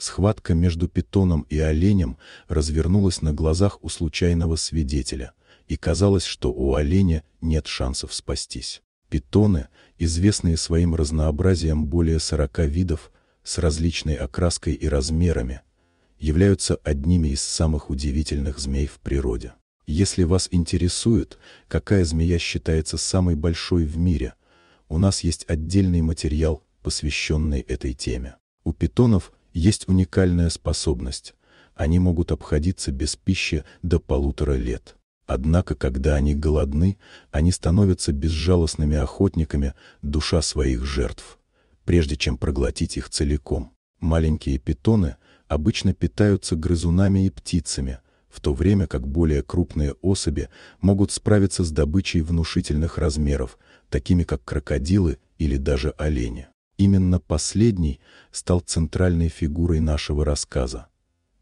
Схватка между питоном и оленем развернулась на глазах у случайного свидетеля, и казалось, что у оленя нет шансов спастись. Питоны, известные своим разнообразием более 40 видов, с различной окраской и размерами, являются одними из самых удивительных змей в природе. Если вас интересует, какая змея считается самой большой в мире, у нас есть отдельный материал, посвященный этой теме. У питонов есть уникальная способность. Они могут обходиться без пищи до полутора лет. Однако, когда они голодны, они становятся безжалостными охотниками душа своих жертв, прежде чем проглотить их целиком. Маленькие питоны обычно питаются грызунами и птицами, в то время как более крупные особи могут справиться с добычей внушительных размеров, такими как крокодилы или даже олени. Именно последний стал центральной фигурой нашего рассказа.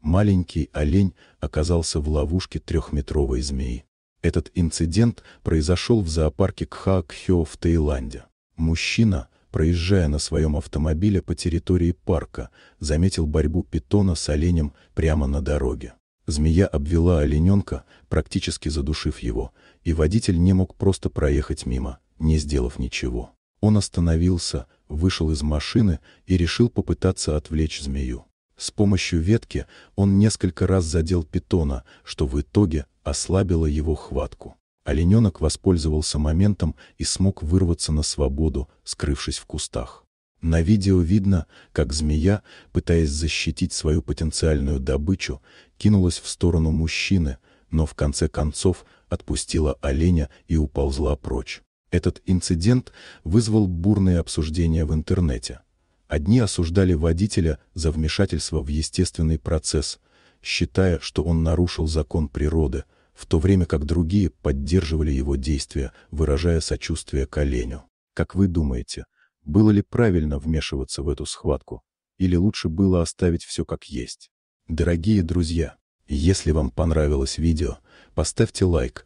Маленький олень оказался в ловушке трехметровой змеи. Этот инцидент произошел в зоопарке Кхаакхё в Таиланде. Мужчина, проезжая на своем автомобиле по территории парка, заметил борьбу питона с оленем прямо на дороге. Змея обвела олененка, практически задушив его, и водитель не мог просто проехать мимо, не сделав ничего. Он остановился, вышел из машины и решил попытаться отвлечь змею. С помощью ветки он несколько раз задел питона, что в итоге ослабило его хватку. Олененок воспользовался моментом и смог вырваться на свободу, скрывшись в кустах. На видео видно, как змея, пытаясь защитить свою потенциальную добычу, кинулась в сторону мужчины, но в конце концов отпустила оленя и уползла прочь. Этот инцидент вызвал бурные обсуждения в интернете. Одни осуждали водителя за вмешательство в естественный процесс, считая, что он нарушил закон природы, в то время как другие поддерживали его действия, выражая сочувствие к оленю. Как вы думаете, было ли правильно вмешиваться в эту схватку? Или лучше было оставить все как есть? Дорогие друзья, если вам понравилось видео, поставьте лайк,